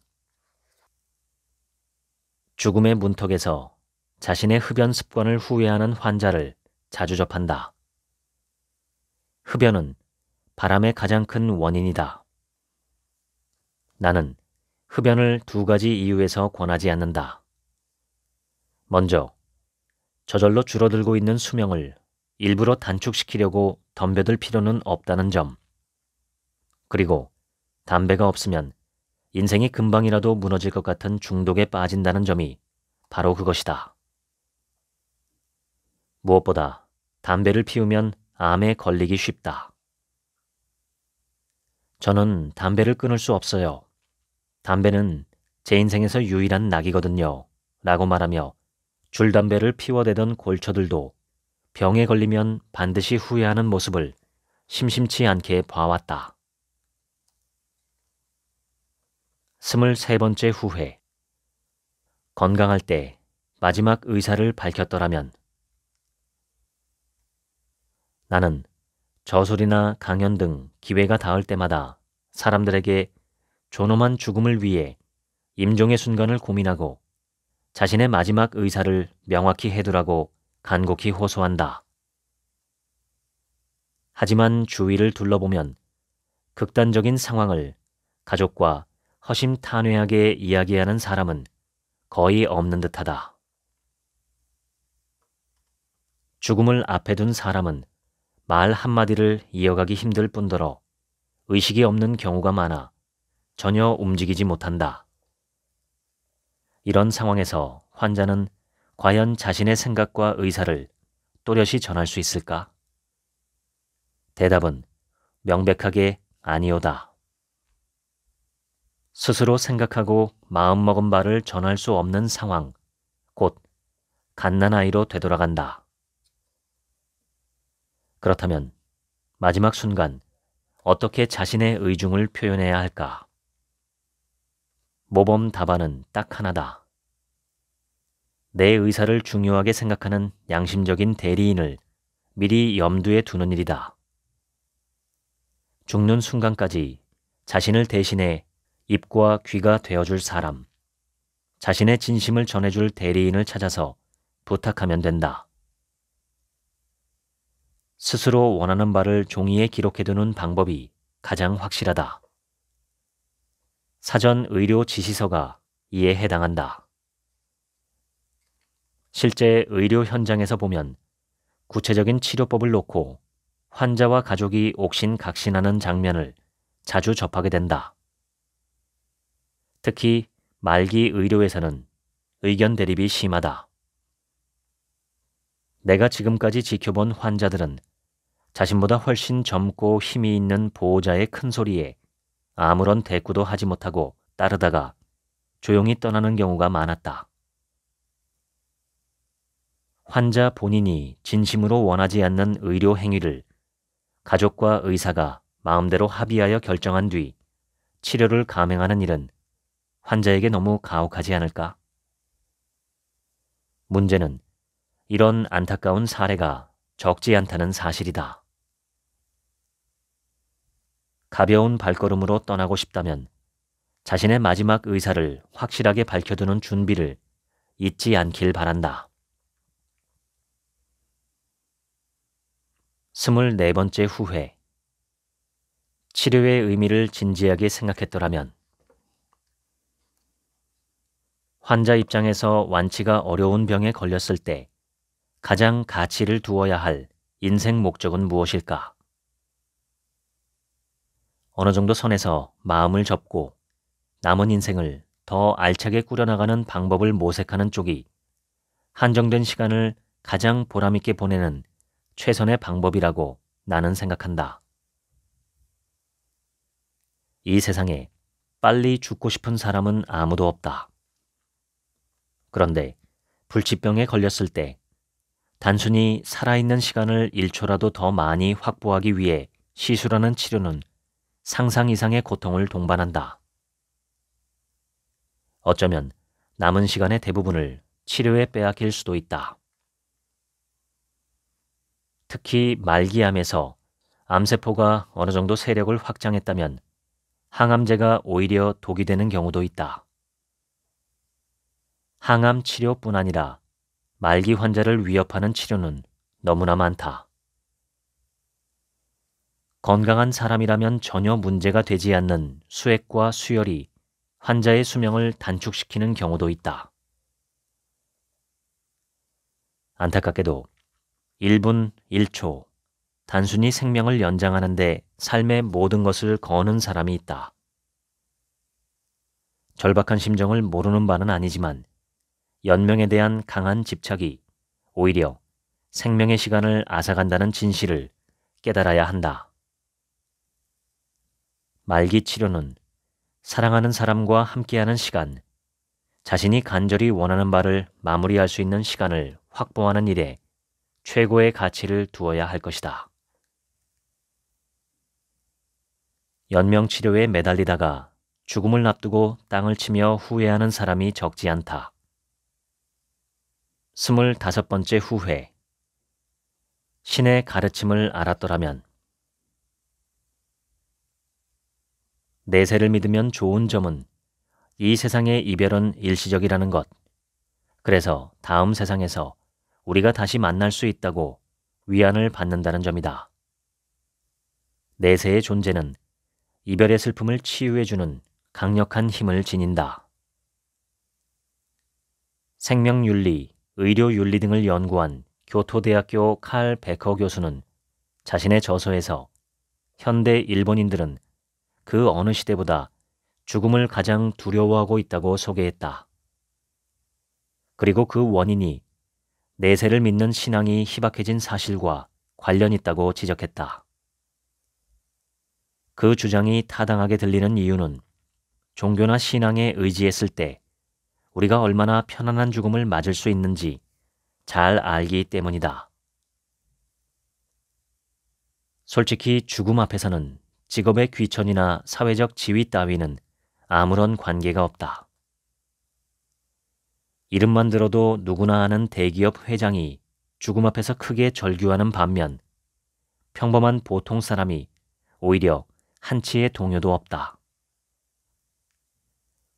Speaker 1: 죽음의 문턱에서 자신의 흡연 습관을 후회하는 환자를 자주 접한다. 흡연은 바람의 가장 큰 원인이다. 나는 흡연을 두 가지 이유에서 권하지 않는다. 먼저, 저절로 줄어들고 있는 수명을 일부러 단축시키려고 덤벼들 필요는 없다는 점. 그리고 담배가 없으면 인생이 금방이라도 무너질 것 같은 중독에 빠진다는 점이 바로 그것이다. 무엇보다 담배를 피우면 암에 걸리기 쉽다. 저는 담배를 끊을 수 없어요. 담배는 제 인생에서 유일한 낙이거든요. 라고 말하며 줄담배를 피워대던 골처들도 병에 걸리면 반드시 후회하는 모습을 심심치 않게 봐왔다. 스물세 번째 후회. 건강할 때 마지막 의사를 밝혔더라면 나는 저술이나 강연 등 기회가 닿을 때마다 사람들에게 존엄한 죽음을 위해 임종의 순간을 고민하고 자신의 마지막 의사를 명확히 해두라고 간곡히 호소한다. 하지만 주위를 둘러보면 극단적인 상황을 가족과 허심탄회하게 이야기하는 사람은 거의 없는 듯하다. 죽음을 앞에 둔 사람은 말 한마디를 이어가기 힘들 뿐더러 의식이 없는 경우가 많아 전혀 움직이지 못한다. 이런 상황에서 환자는 과연 자신의 생각과 의사를 또렷이 전할 수 있을까? 대답은 명백하게 아니오다. 스스로 생각하고 마음먹은 바를 전할 수 없는 상황, 곧 갓난아이로 되돌아간다. 그렇다면 마지막 순간 어떻게 자신의 의중을 표현해야 할까? 모범 답안은 딱 하나다. 내 의사를 중요하게 생각하는 양심적인 대리인을 미리 염두에 두는 일이다. 죽는 순간까지 자신을 대신해 입과 귀가 되어줄 사람, 자신의 진심을 전해줄 대리인을 찾아서 부탁하면 된다. 스스로 원하는 바를 종이에 기록해두는 방법이 가장 확실하다. 사전 의료 지시서가 이에 해당한다. 실제 의료 현장에서 보면 구체적인 치료법을 놓고 환자와 가족이 옥신각신하는 장면을 자주 접하게 된다. 특히 말기 의료에서는 의견 대립이 심하다. 내가 지금까지 지켜본 환자들은 자신보다 훨씬 젊고 힘이 있는 보호자의 큰 소리에 아무런 대꾸도 하지 못하고 따르다가 조용히 떠나는 경우가 많았다. 환자 본인이 진심으로 원하지 않는 의료 행위를 가족과 의사가 마음대로 합의하여 결정한 뒤 치료를 감행하는 일은 환자에게 너무 가혹하지 않을까? 문제는 이런 안타까운 사례가 적지 않다는 사실이다. 가벼운 발걸음으로 떠나고 싶다면 자신의 마지막 의사를 확실하게 밝혀두는 준비를 잊지 않길 바란다. 24번째 후회. 치료의 의미를 진지하게 생각했더라면 환자 입장에서 완치가 어려운 병에 걸렸을 때 가장 가치를 두어야 할 인생 목적은 무엇일까? 어느 정도 선에서 마음을 접고 남은 인생을 더 알차게 꾸려나가는 방법을 모색하는 쪽이 한정된 시간을 가장 보람있게 보내는 최선의 방법이라고 나는 생각한다. 이 세상에 빨리 죽고 싶은 사람은 아무도 없다. 그런데 불치병에 걸렸을 때 단순히 살아있는 시간을 1초라도 더 많이 확보하기 위해 시술하는 치료는 상상 이상의 고통을 동반한다. 어쩌면 남은 시간의 대부분을 치료에 빼앗길 수도 있다. 특히 말기암에서 암세포가 어느 정도 세력을 확장했다면 항암제가 오히려 독이 되는 경우도 있다. 항암 치료뿐 아니라 말기 환자를 위협하는 치료는 너무나 많다. 건강한 사람이라면 전혀 문제가 되지 않는 수액과 수혈이 환자의 수명을 단축시키는 경우도 있다. 안타깝게도 1분 1초. 단순히 생명을 연장하는데 삶의 모든 것을 거는 사람이 있다. 절박한 심정을 모르는 바는 아니지만 연명에 대한 강한 집착이 오히려 생명의 시간을 앗아간다는 진실을 깨달아야 한다. 말기 치료는 사랑하는 사람과 함께하는 시간, 자신이 간절히 원하는 바를 마무리할 수 있는 시간을 확보하는 일에 최고의 가치를 두어야 할 것이다. 연명치료에 매달리다가 죽음을 앞두고 땅을 치며 후회하는 사람이 적지 않다. 스물다섯 번째 후회. 신의 가르침을 알았더라면 내세를 믿으면 좋은 점은 이 세상의 이별은 일시적이라는 것. 그래서 다음 세상에서 우리가 다시 만날 수 있다고 위안을 받는다는 점이다. 내세의 존재는 이별의 슬픔을 치유해주는 강력한 힘을 지닌다. 생명윤리, 의료윤리 등을 연구한 교토대학교 칼 베커 교수는 자신의 저서에서 현대 일본인들은 그 어느 시대보다 죽음을 가장 두려워하고 있다고 소개했다. 그리고 그 원인이 내세를 믿는 신앙이 희박해진 사실과 관련 있다고 지적했다. 그 주장이 타당하게 들리는 이유는 종교나 신앙에 의지했을 때 우리가 얼마나 편안한 죽음을 맞을 수 있는지 잘 알기 때문이다. 솔직히 죽음 앞에서는 직업의 귀천이나 사회적 지위 따위는 아무런 관계가 없다. 이름만 들어도 누구나 아는 대기업 회장이 죽음 앞에서 크게 절규하는 반면 평범한 보통 사람이 오히려 한치의 동요도 없다.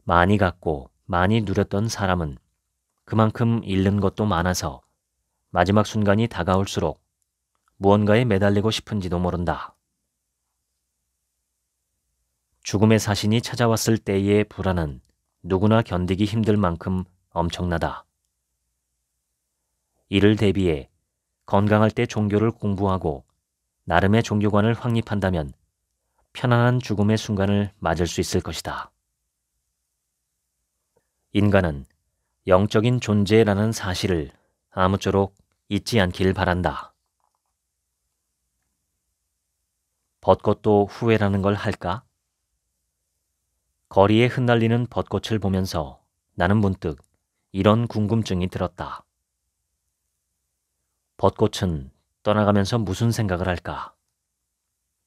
Speaker 1: 많이 갖고 많이 누렸던 사람은 그만큼 잃는 것도 많아서 마지막 순간이 다가올수록 무언가에 매달리고 싶은지도 모른다. 죽음의 사신이 찾아왔을 때의 불안은 누구나 견디기 힘들 만큼 엄청나다. 이를 대비해 건강할 때 종교를 공부하고 나름의 종교관을 확립한다면 편안한 죽음의 순간을 맞을 수 있을 것이다. 인간은 영적인 존재라는 사실을 아무쪼록 잊지 않길 바란다. 벚꽃도 후회라는 걸 할까? 거리에 흩날리는 벚꽃을 보면서 나는 문득 이런 궁금증이 들었다. 벚꽃은 떠나가면서 무슨 생각을 할까?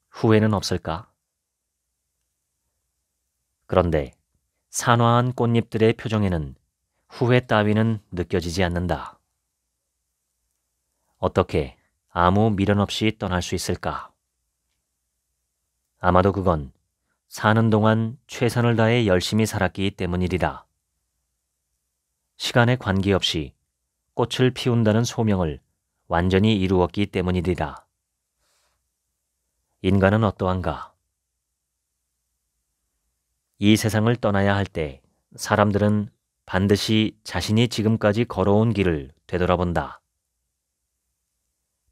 Speaker 1: 후회는 없을까? 그런데 산화한 꽃잎들의 표정에는 후회 따위는 느껴지지 않는다. 어떻게 아무 미련 없이 떠날 수 있을까? 아마도 그건 사는 동안 최선을 다해 열심히 살았기 때문이리라. 시간에 관계없이 꽃을 피운다는 소명을 완전히 이루었기 때문이리라. 인간은 어떠한가? 이 세상을 떠나야 할 때 사람들은 반드시 자신이 지금까지 걸어온 길을 되돌아본다.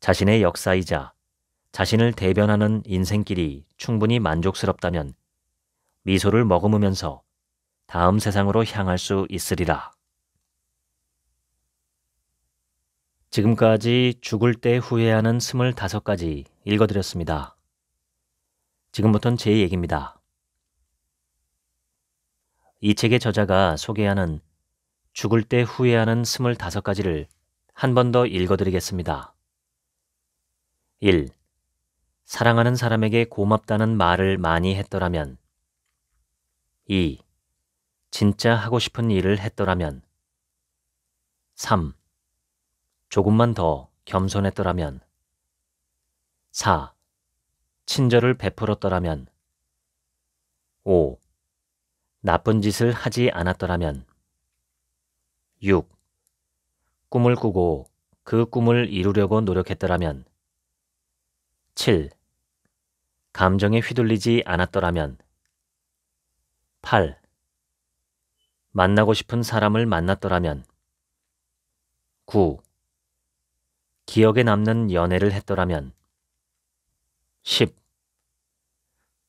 Speaker 1: 자신의 역사이자 자신을 대변하는 인생길이 충분히 만족스럽다면 미소를 머금으면서 다음 세상으로 향할 수 있으리라. 지금까지 죽을 때 후회하는 25가지 읽어드렸습니다. 지금부터는 제 얘기입니다. 이 책의 저자가 소개하는 죽을 때 후회하는 25가지를 한 번 더 읽어드리겠습니다. 1. 사랑하는 사람에게 고맙다는 말을 많이 했더라면 2. 진짜 하고 싶은 일을 했더라면 3. 조금만 더 겸손했더라면 4. 친절을 베풀었더라면 5. 나쁜 짓을 하지 않았더라면 6. 꿈을 꾸고 그 꿈을 이루려고 노력했더라면 7. 감정에 휘둘리지 않았더라면 8. 만나고 싶은 사람을 만났더라면 9. 기억에 남는 연애를 했더라면 10.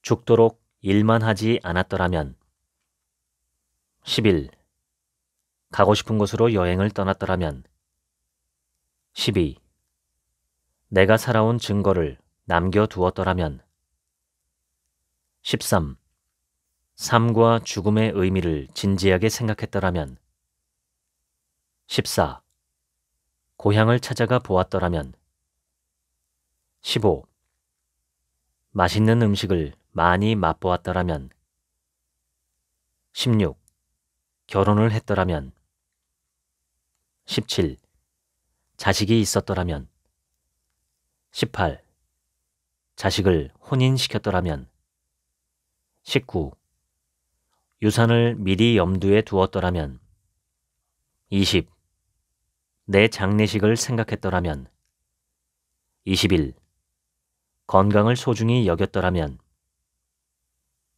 Speaker 1: 죽도록 일만 하지 않았더라면 11. 가고 싶은 곳으로 여행을 떠났더라면 12. 내가 살아온 증거를 남겨두었더라면 13. 삶과 죽음의 의미를 진지하게 생각했더라면 14. 고향을 찾아가 보았더라면 15. 맛있는 음식을 많이 맛보았더라면 16. 결혼을 했더라면 17. 자식이 있었더라면 18. 자식을 혼인시켰더라면 19. 유산을 미리 염두에 두었더라면 20. 내 장례식을 생각했더라면 21. 건강을 소중히 여겼더라면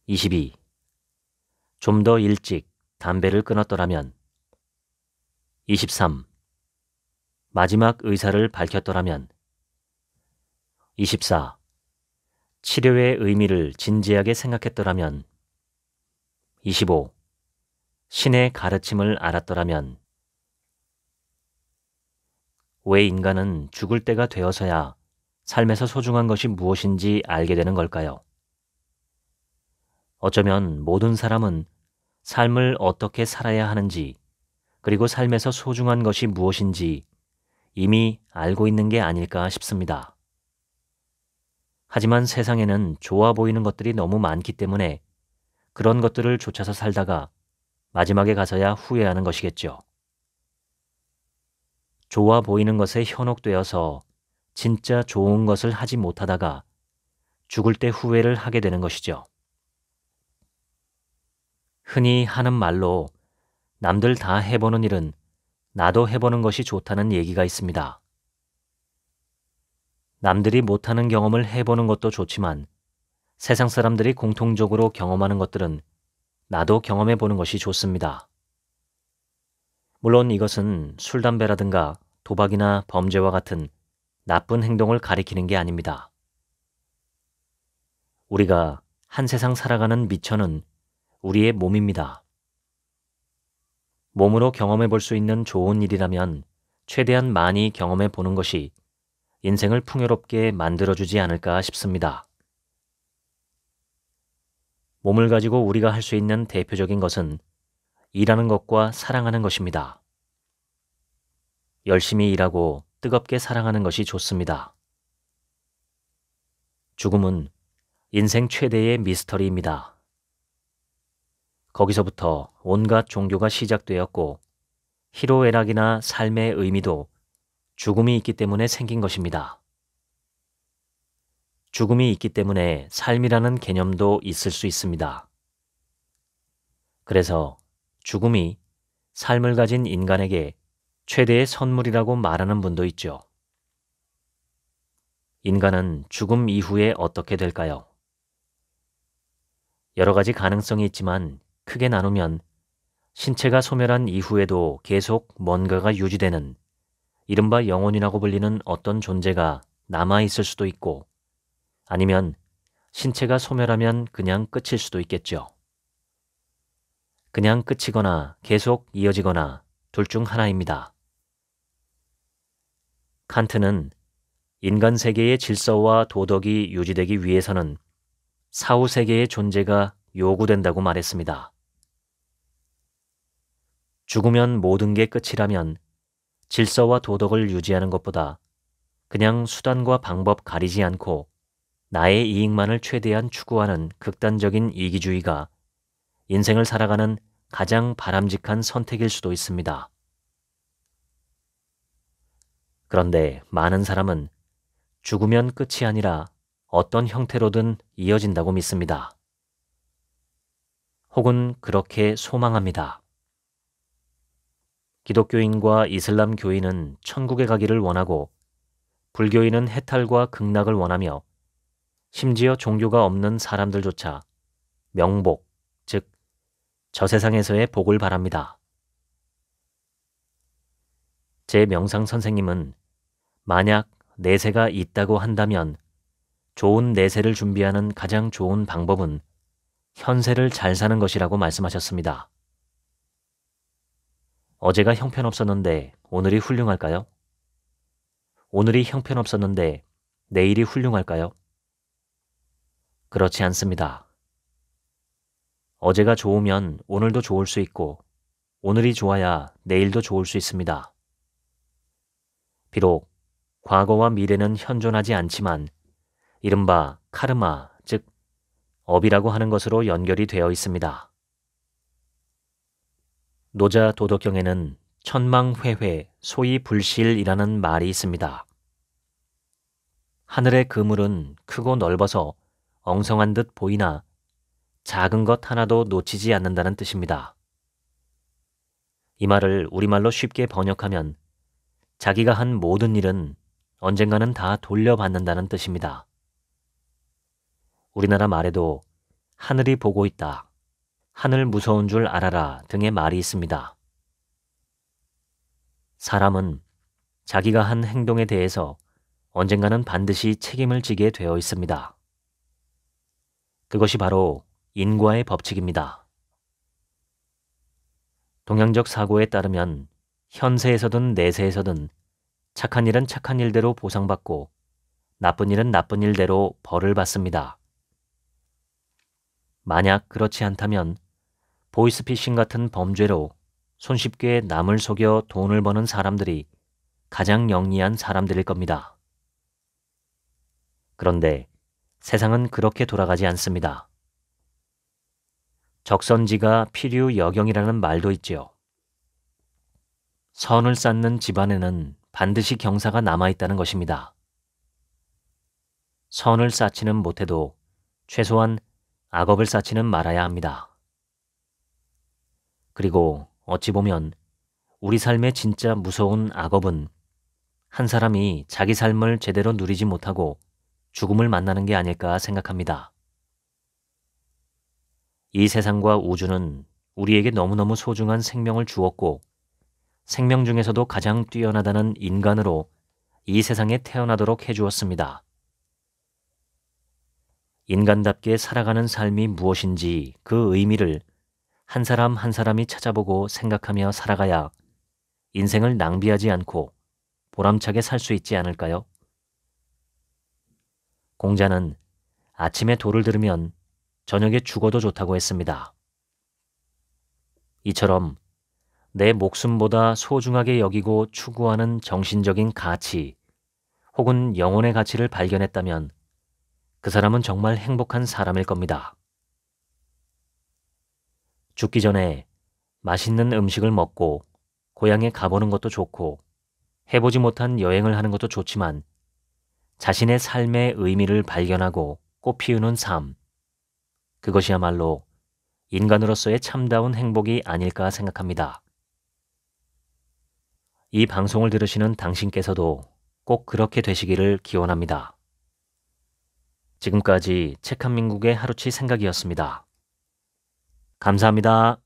Speaker 1: 22. 좀 더 일찍 담배를 끊었더라면 23. 마지막 의사를 밝혔더라면 24. 치료의 의미를 진지하게 생각했더라면 25. 신의 가르침을 알았더라면 왜 인간은 죽을 때가 되어서야 삶에서 소중한 것이 무엇인지 알게 되는 걸까요? 어쩌면 모든 사람은 삶을 어떻게 살아야 하는지, 그리고 삶에서 소중한 것이 무엇인지 이미 알고 있는 게 아닐까 싶습니다. 하지만 세상에는 좋아 보이는 것들이 너무 많기 때문에 그런 것들을 쫓아서 살다가 마지막에 가서야 후회하는 것이겠죠. 좋아 보이는 것에 현혹되어서 진짜 좋은 것을 하지 못하다가 죽을 때 후회를 하게 되는 것이죠. 흔히 하는 말로 남들 다 해보는 일은 나도 해보는 것이 좋다는 얘기가 있습니다. 남들이 못하는 경험을 해보는 것도 좋지만 세상 사람들이 공통적으로 경험하는 것들은 나도 경험해 보는 것이 좋습니다. 물론 이것은 술, 담배라든가 도박이나 범죄와 같은 나쁜 행동을 가리키는 게 아닙니다. 우리가 한 세상 살아가는 미천은 우리의 몸입니다. 몸으로 경험해 볼 수 있는 좋은 일이라면 최대한 많이 경험해 보는 것이 인생을 풍요롭게 만들어주지 않을까 싶습니다. 몸을 가지고 우리가 할 수 있는 대표적인 것은 일하는 것과 사랑하는 것입니다. 열심히 일하고 뜨겁게 사랑하는 것이 좋습니다. 죽음은 인생 최대의 미스터리입니다. 거기서부터 온갖 종교가 시작되었고 희로애락이나 삶의 의미도 죽음이 있기 때문에 생긴 것입니다. 죽음이 있기 때문에 삶이라는 개념도 있을 수 있습니다. 그래서 죽음이 삶을 가진 인간에게 최대의 선물이라고 말하는 분도 있죠. 인간은 죽음 이후에 어떻게 될까요? 여러 가지 가능성이 있지만 크게 나누면 신체가 소멸한 이후에도 계속 뭔가가 유지되는 이른바 영혼이라고 불리는 어떤 존재가 남아있을 수도 있고 아니면 신체가 소멸하면 그냥 끝일 수도 있겠죠. 그냥 끝이거나 계속 이어지거나 둘 중 하나입니다. 칸트는 인간 세계의 질서와 도덕이 유지되기 위해서는 사후 세계의 존재가 요구된다고 말했습니다. 죽으면 모든 게 끝이라면 질서와 도덕을 유지하는 것보다 그냥 수단과 방법 가리지 않고 나의 이익만을 최대한 추구하는 극단적인 이기주의가 인생을 살아가는 가장 바람직한 선택일 수도 있습니다. 그런데 많은 사람은 죽으면 끝이 아니라 어떤 형태로든 이어진다고 믿습니다. 혹은 그렇게 소망합니다. 기독교인과 이슬람교인은 천국에 가기를 원하고 불교인은 해탈과 극락을 원하며 심지어 종교가 없는 사람들조차 명복, 즉, 저 세상에서의 복을 바랍니다. 제 명상 선생님은 만약 내세가 있다고 한다면 좋은 내세를 준비하는 가장 좋은 방법은 현세를 잘 사는 것이라고 말씀하셨습니다. 어제가 형편없었는데 오늘이 훌륭할까요? 오늘이 형편없었는데 내일이 훌륭할까요? 그렇지 않습니다. 어제가 좋으면 오늘도 좋을 수 있고, 오늘이 좋아야 내일도 좋을 수 있습니다. 비록 과거와 미래는 현존하지 않지만 이른바 카르마, 즉 업이라고 하는 것으로 연결이 되어 있습니다. 노자 도덕경에는 천망회회, 소위 불실이라는 말이 있습니다. 하늘의 그물은 크고 넓어서 엉성한 듯 보이나 작은 것 하나도 놓치지 않는다는 뜻입니다. 이 말을 우리말로 쉽게 번역하면 자기가 한 모든 일은 언젠가는 다 돌려받는다는 뜻입니다. 우리나라 말에도 하늘이 보고 있다, 하늘 무서운 줄 알아라 등의 말이 있습니다. 사람은 자기가 한 행동에 대해서 언젠가는 반드시 책임을 지게 되어 있습니다. 그것이 바로 인과의 법칙입니다. 동양적 사고에 따르면 현세에서든 내세에서든 착한 일은 착한 일대로 보상받고 나쁜 일은 나쁜 일대로 벌을 받습니다. 만약 그렇지 않다면 보이스피싱 같은 범죄로 손쉽게 남을 속여 돈을 버는 사람들이 가장 영리한 사람들일 겁니다. 그런데 세상은 그렇게 돌아가지 않습니다. 적선지가 필요 여경이라는 말도 있지요. 선을 쌓는 집안에는 반드시 경사가 남아있다는 것입니다. 선을 쌓지는 못해도 최소한 악업을 쌓지는 말아야 합니다. 그리고 어찌 보면 우리 삶의 진짜 무서운 악업은 한 사람이 자기 삶을 제대로 누리지 못하고 죽음을 만나는 게 아닐까 생각합니다. 이 세상과 우주는 우리에게 너무너무 소중한 생명을 주었고 생명 중에서도 가장 뛰어나다는 인간으로 이 세상에 태어나도록 해주었습니다. 인간답게 살아가는 삶이 무엇인지 그 의미를 한 사람 한 사람이 찾아보고 생각하며 살아가야 인생을 낭비하지 않고 보람차게 살 수 있지 않을까요? 공자는 아침에 돌을 들으면 저녁에 죽어도 좋다고 했습니다. 이처럼 내 목숨보다 소중하게 여기고 추구하는 정신적인 가치 혹은 영혼의 가치를 발견했다면 그 사람은 정말 행복한 사람일 겁니다. 죽기 전에 맛있는 음식을 먹고 고향에 가보는 것도 좋고 해보지 못한 여행을 하는 것도 좋지만 자신의 삶의 의미를 발견하고 꽃피우는 삶. 그것이야말로 인간으로서의 참다운 행복이 아닐까 생각합니다. 이 방송을 들으시는 당신께서도 꼭 그렇게 되시기를 기원합니다. 지금까지 책 한민국의 하루치 생각이었습니다. 감사합니다.